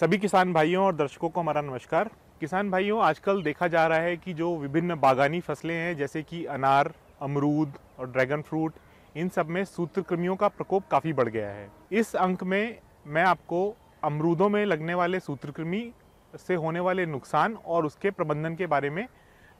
सभी किसान भाइयों और दर्शकों को हमारा नमस्कार किसान भाइयों आजकल देखा जा रहा है कि जो विभिन्न बागानी फसलें हैं जैसे कि अनार अमरूद और ड्रैगन फ्रूट इन सब में सूत्रकृमियों का प्रकोप काफ़ी बढ़ गया है इस अंक में मैं आपको अमरूदों में लगने वाले सूत्रकृमि से होने वाले नुकसान और उसके प्रबंधन के बारे में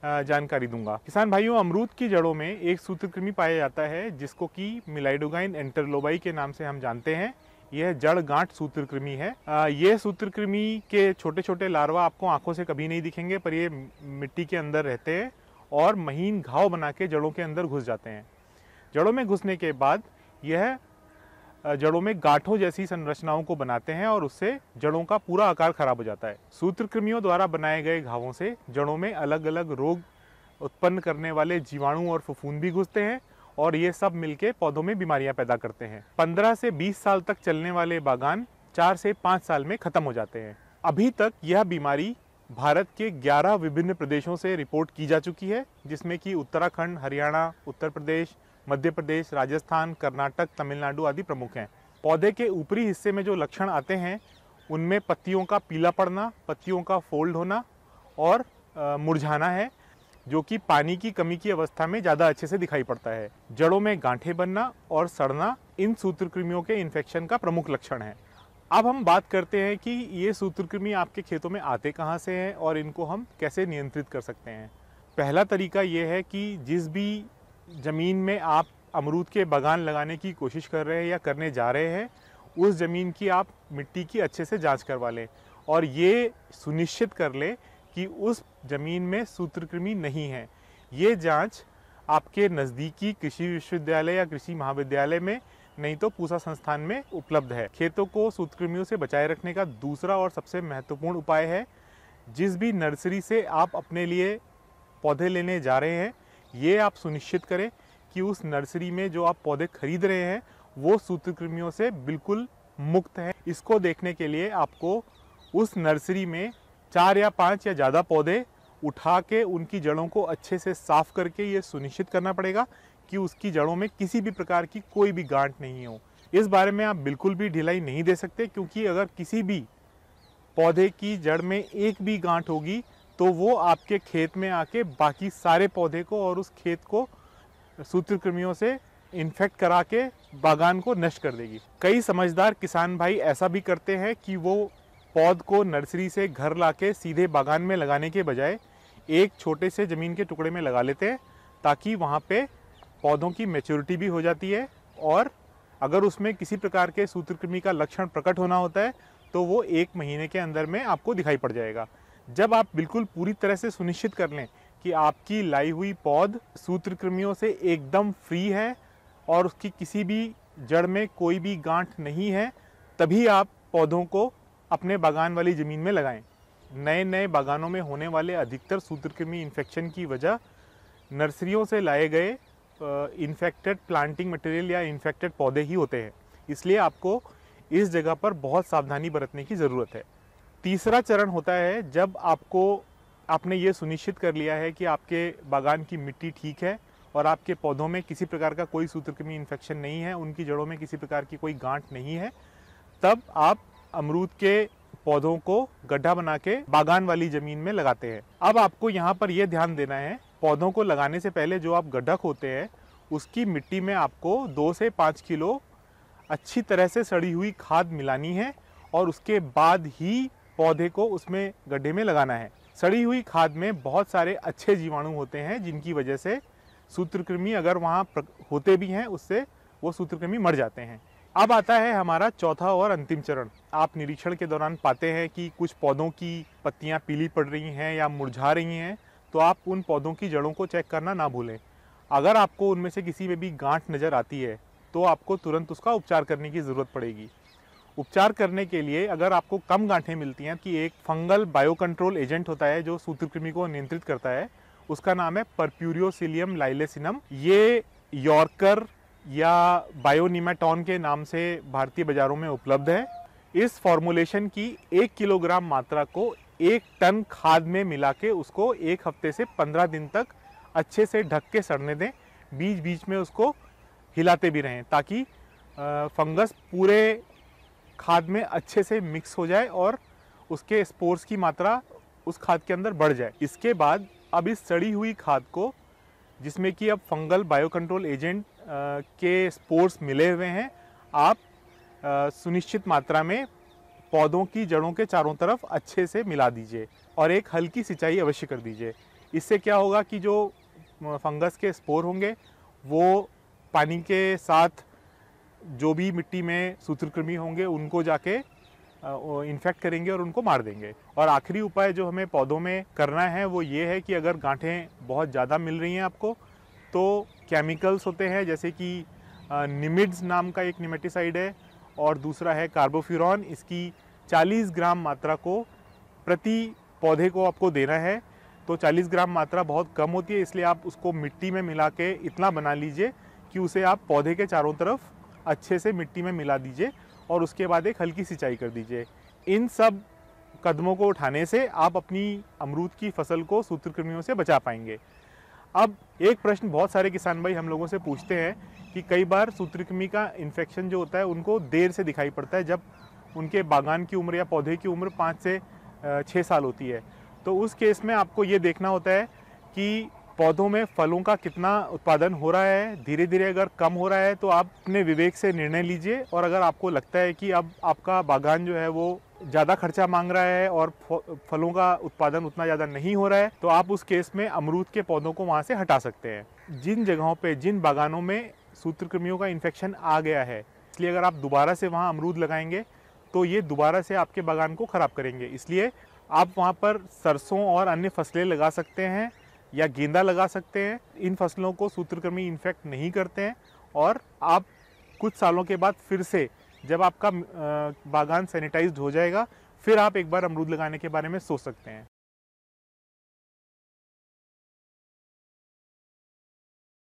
जानकारी दूंगा किसान भाइयों अमरूद की जड़ों में एक सूत्रकृमि पाया जाता है जिसको कि मिलाइडोगाइन एंटरलोबाई के नाम से हम जानते हैं यह जड़ गांठ सूत्र कृमि है ये सूत्र कृमि के छोटे छोटे लार्वा आपको आंखों से कभी नहीं दिखेंगे पर ये मिट्टी के अंदर रहते हैं और महीन घाव बना के जड़ों के अंदर घुस जाते हैं जड़ों में घुसने के बाद यह जड़ों में गांठों जैसी संरचनाओं को बनाते हैं और उससे जड़ों का पूरा आकार खराब हो जाता है सूत्रकृमियों द्वारा बनाए गए घावों से जड़ों में अलग अलग रोग उत्पन्न करने वाले जीवाणु और फफूंद भी घुसते हैं और ये सब मिलके पौधों में बीमारियां पैदा करते हैं 15 से 20 साल तक चलने वाले बागान 4 से 5 साल में ख़त्म हो जाते हैं अभी तक यह बीमारी भारत के 11 विभिन्न प्रदेशों से रिपोर्ट की जा चुकी है जिसमें कि उत्तराखंड हरियाणा उत्तर प्रदेश मध्य प्रदेश राजस्थान कर्नाटक तमिलनाडु आदि प्रमुख हैं पौधे के ऊपरी हिस्से में जो लक्षण आते हैं उनमें पत्तियों का पीला पड़ना पत्तियों का फोल्ड होना और मुरझाना है जो कि पानी की कमी की अवस्था में ज़्यादा अच्छे से दिखाई पड़ता है जड़ों में गांठे बनना और सड़ना इन सूत्रकृमियों के इन्फेक्शन का प्रमुख लक्षण है अब हम बात करते हैं कि ये सूत्रकृमि आपके खेतों में आते कहाँ से हैं और इनको हम कैसे नियंत्रित कर सकते हैं पहला तरीका ये है कि जिस भी ज़मीन में आप अमरूद के बागान लगाने की कोशिश कर रहे हैं या करने जा रहे हैं उस ज़मीन की आप मिट्टी की अच्छे से जांच करवा लें और ये सुनिश्चित कर लें कि उस ज़मीन में सूत्रकृमि नहीं है ये जांच आपके नज़दीकी कृषि विश्वविद्यालय या कृषि महाविद्यालय में नहीं तो पूसा संस्थान में उपलब्ध है खेतों को सूत्रकृमियों से बचाए रखने का दूसरा और सबसे महत्वपूर्ण उपाय है जिस भी नर्सरी से आप अपने लिए पौधे लेने जा रहे हैं ये आप सुनिश्चित करें कि उस नर्सरी में जो आप पौधे खरीद रहे हैं वो सूत्रकृमियों से बिल्कुल मुक्त है इसको देखने के लिए आपको उस नर्सरी में चार या पाँच या ज़्यादा पौधे उठा के उनकी जड़ों को अच्छे से साफ करके ये सुनिश्चित करना पड़ेगा कि उसकी जड़ों में किसी भी प्रकार की कोई भी गांठ नहीं हो इस बारे में आप बिल्कुल भी ढिलाई नहीं दे सकते क्योंकि अगर किसी भी पौधे की जड़ में एक भी गांठ होगी तो वो आपके खेत में आके बाकी सारे पौधे को और उस खेत को सूत्रकृमियों से इन्फेक्ट करा के बागान को नष्ट कर देगी कई समझदार किसान भाई ऐसा भी करते हैं कि वो पौध को नर्सरी से घर लाके सीधे बागान में लगाने के बजाय एक छोटे से ज़मीन के टुकड़े में लगा लेते हैं ताकि वहाँ पे पौधों की मेच्योरिटी भी हो जाती है और अगर उसमें किसी प्रकार के सूत्रकृमि का लक्षण प्रकट होना होता है तो वो एक महीने के अंदर में आपको दिखाई पड़ जाएगा जब आप बिल्कुल पूरी तरह से सुनिश्चित कर लें कि आपकी लाई हुई पौध सूत्रकृमियों से एकदम फ्री है और उसकी किसी भी जड़ में कोई भी गांठ नहीं है तभी आप पौधों को अपने बागान वाली ज़मीन में लगाएं नए नए बागानों में होने वाले अधिकतर सूत्रकृमि इन्फेक्शन की वजह नर्सरियों से लाए गए इन्फेक्टेड प्लांटिंग मटेरियल या इन्फेक्टेड पौधे ही होते हैं इसलिए आपको इस जगह पर बहुत सावधानी बरतने की ज़रूरत है तीसरा चरण होता है जब आपको आपने ये सुनिश्चित कर लिया है कि आपके बागान की मिट्टी ठीक है और आपके पौधों में किसी प्रकार का कोई सूत्रकृमि इन्फेक्शन नहीं है उनकी जड़ों में किसी प्रकार की कोई गांठ नहीं है तब आप अमरूद के पौधों को गड्ढा बना के बागान वाली जमीन में लगाते हैं अब आपको यहाँ पर यह ध्यान देना है पौधों को लगाने से पहले जो आप गड्ढा खोते हैं उसकी मिट्टी में आपको दो से पाँच किलो अच्छी तरह से सड़ी हुई खाद मिलानी है और उसके बाद ही पौधे को उसमें गड्ढे में लगाना है सड़ी हुई खाद में बहुत सारे अच्छे जीवाणु होते हैं जिनकी वजह से सूत्रकृमि अगर वहाँ होते भी हैं उससे वो सूत्रकृमि मर जाते हैं अब आता है हमारा चौथा और अंतिम चरण आप निरीक्षण के दौरान पाते हैं कि कुछ पौधों की पत्तियां पीली पड़ रही हैं या मुरझा रही हैं तो आप उन पौधों की जड़ों को चेक करना ना भूलें अगर आपको उनमें से किसी में भी गांठ नज़र आती है तो आपको तुरंत उसका उपचार करने की ज़रूरत पड़ेगी उपचार करने के लिए अगर आपको कम गांठें मिलती हैं कि एक फंगल बायो कंट्रोल एजेंट होता है जो सूत्रकृमि को नियंत्रित करता है उसका नाम है परप्यूरियोसिलियम लाइलेसिनम ये यॉर्कर या बायोनीमाटॉन के नाम से भारतीय बाज़ारों में उपलब्ध है इस फॉर्मूलेशन की एक किलोग्राम मात्रा को एक टन खाद में मिला के उसको एक हफ्ते से पंद्रह दिन तक अच्छे से ढक के सड़ने दें बीच बीच में उसको हिलाते भी रहें ताकि फंगस पूरे खाद में अच्छे से मिक्स हो जाए और उसके स्पोर्स की मात्रा उस खाद के अंदर बढ़ जाए इसके बाद अब इस सड़ी हुई खाद को जिसमें कि अब फंगल बायोकंट्रोल एजेंट के स्पोर्स मिले हुए हैं आप सुनिश्चित मात्रा में पौधों की जड़ों के चारों तरफ अच्छे से मिला दीजिए और एक हल्की सिंचाई अवश्य कर दीजिए इससे क्या होगा कि जो फंगस के स्पोर होंगे वो पानी के साथ जो भी मिट्टी में सूत्रकृमि होंगे उनको जाके इन्फेक्ट करेंगे और उनको मार देंगे और आखिरी उपाय जो हमें पौधों में करना है वो ये है कि अगर गांठें बहुत ज़्यादा मिल रही हैं आपको तो केमिकल्स होते हैं जैसे कि निमिड्स नाम का एक निमेटिसाइड है और दूसरा है कार्बोफ्यूरॉन इसकी 40 ग्राम मात्रा को प्रति पौधे को आपको देना है तो 40 ग्राम मात्रा बहुत कम होती है इसलिए आप उसको मिट्टी में मिला के इतना बना लीजिए कि उसे आप पौधे के चारों तरफ अच्छे से मिट्टी में मिला दीजिए और उसके बाद एक हल्की सिंचाई कर दीजिए इन सब कदमों को उठाने से आप अपनी अमरूद की फसल को सूत्रकृमियों से बचा पाएंगे अब एक प्रश्न बहुत सारे किसान भाई हम लोगों से पूछते हैं कि कई बार सूत्रकृमि का इन्फेक्शन जो होता है उनको देर से दिखाई पड़ता है जब उनके बागान की उम्र या पौधे की उम्र पाँच से छः साल होती है तो उस केस में आपको ये देखना होता है कि पौधों में फलों का कितना उत्पादन हो रहा है धीरे धीरे अगर कम हो रहा है तो आप अपने विवेक से निर्णय लीजिए और अगर आपको लगता है कि अब आपका बागान जो है वो ज़्यादा खर्चा मांग रहा है और फलों का उत्पादन उतना ज़्यादा नहीं हो रहा है तो आप उस केस में अमरूद के पौधों को वहाँ से हटा सकते हैं जिन जगहों पर जिन बागानों में सूत्रकृमियों का इन्फेक्शन आ गया है इसलिए अगर आप दोबारा से वहाँ अमरूद लगाएंगे तो ये दोबारा से आपके बागान को ख़राब करेंगे इसलिए आप वहाँ पर सरसों और अन्य फसलें लगा सकते हैं या गेंदा लगा सकते हैं इन फसलों को सूत्रकृमि इन्फेक्ट नहीं करते हैं और आप कुछ सालों के बाद फिर से जब आपका बागान सैनिटाइज हो जाएगा फिर आप एक बार अमरूद लगाने के बारे में सोच सकते हैं